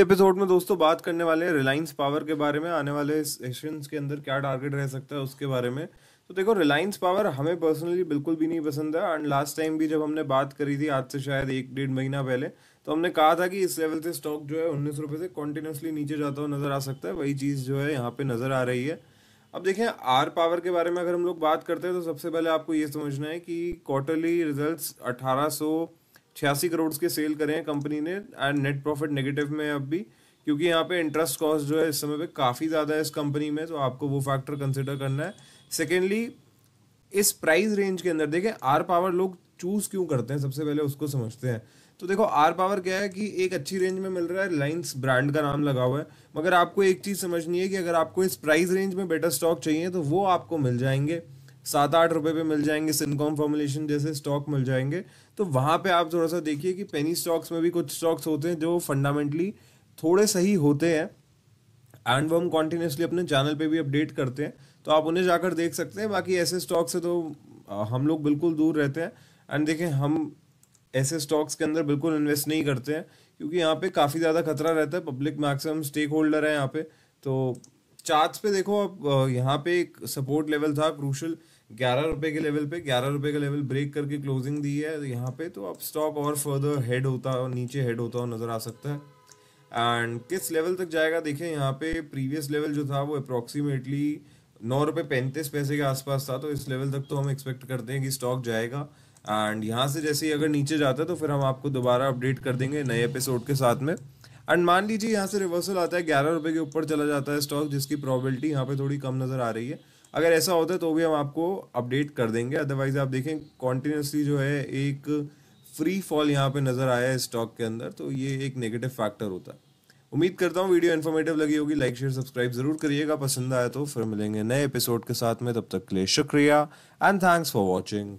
episode में दोस्तों बात करने वाले हैं रिलायंस पावर के बारे में आने वाले सेशंस के अंदर क्या टारगेट रह सकता है उसके बारे में तो देखो रिलायंस पावर हमें पर्सनली बिल्कुल भी नहीं पसंद है एंड लास्ट टाइम भी जब हमने बात करी थी आज से शायद एक डेढ़ महीना पहले तो हमने कहा था कि इस लेवल से स्टॉक जो है उन्नीस रुपये से कॉन्टिन्यूसली नीचे जाता हुआ नज़र आ सकता है वही चीज़ जो है यहाँ पे नज़र आ रही है अब देखें आर पावर के बारे में अगर हम लोग बात करते हैं तो सबसे पहले आपको ये समझना है कि क्वार्टरली रिजल्ट अठारह छियासी करोड़ के सेल करे हैं कंपनी ने एंड नेट प्रॉफिट नेगेटिव में अब भी क्योंकि यहाँ पे इंटरेस्ट कॉस्ट जो है इस समय पे काफ़ी ज़्यादा है इस कंपनी में तो आपको वो फैक्टर कंसिडर करना है सेकेंडली इस प्राइस रेंज के अंदर देखें आर पावर लोग चूज़ क्यों करते हैं सबसे पहले उसको समझते हैं तो देखो आर पावर क्या है कि एक अच्छी रेंज में मिल रहा है लाइन्स ब्रांड का नाम लगा हुआ है मगर आपको एक चीज़ समझनी है कि अगर आपको इस प्राइस रेंज में बेटर स्टॉक चाहिए तो वो आपको मिल जाएंगे सात आठ रुपए पे मिल जाएंगे सिनकॉम फॉर्मुलेशन जैसे स्टॉक मिल जाएंगे तो वहाँ पे आप थोड़ा सा देखिए कि पेनी स्टॉक्स में भी कुछ स्टॉक्स होते हैं जो फंडामेंटली थोड़े सही होते हैं एंड वो हम कॉन्टीन्यूसली अपने चैनल पे भी अपडेट करते हैं तो आप उन्हें जाकर देख सकते हैं बाकी ऐसे स्टॉक से तो हम लोग बिल्कुल दूर रहते हैं एंड देखें हम ऐसे स्टॉक्स के अंदर बिल्कुल इन्वेस्ट नहीं करते हैं क्योंकि यहाँ पे काफ़ी ज़्यादा खतरा रहता है पब्लिक मैक्सिमम स्टेक होल्डर है यहाँ पे तो चार्ट्स पे देखो आप यहाँ पे एक सपोर्ट लेवल था क्रूशल ग्यारह रुपए के लेवल पे ग्यारह रुपए का लेवल ब्रेक करके क्लोजिंग दी है यहाँ पे तो अब स्टॉक और फर्दर हेड होता और नीचे हेड होता हुआ नज़र आ सकता है एंड किस लेवल तक जाएगा देखिए यहाँ पे प्रीवियस लेवल जो था वो अप्रॉक्सीमेटली नौ रुपये पैंतीस पैसे के आसपास था तो इस लेवल तक तो हम एक्सपेक्ट करते हैं कि स्टॉक जाएगा एंड यहाँ से जैसे ही अगर नीचे जाता है तो फिर हम आपको दोबारा अपडेट कर देंगे नए एपिसोड के साथ में एंड मान लीजिए यहाँ से रिवर्सल आता है ग्यारह रुपये के ऊपर चला जाता है स्टॉक जिसकी प्रॉबिलिटी यहाँ पर थोड़ी कम नज़र आ रही है अगर ऐसा होता है तो भी हम आपको अपडेट कर देंगे अदरवाइज आप देखें कॉन्टीन्यूसली जो है एक फ्री फॉल यहाँ पे नज़र आया है स्टॉक के अंदर तो ये एक नेगेटिव फैक्टर होता है उम्मीद करता हूँ वीडियो इन्फॉर्मेटिव लगी होगी लाइक शेयर सब्सक्राइब जरूर करिएगा पसंद आया तो फिर मिलेंगे नए एपिसोड के साथ में तब तक के लिए शुक्रिया एंड थैंक्स फॉर वॉचिंग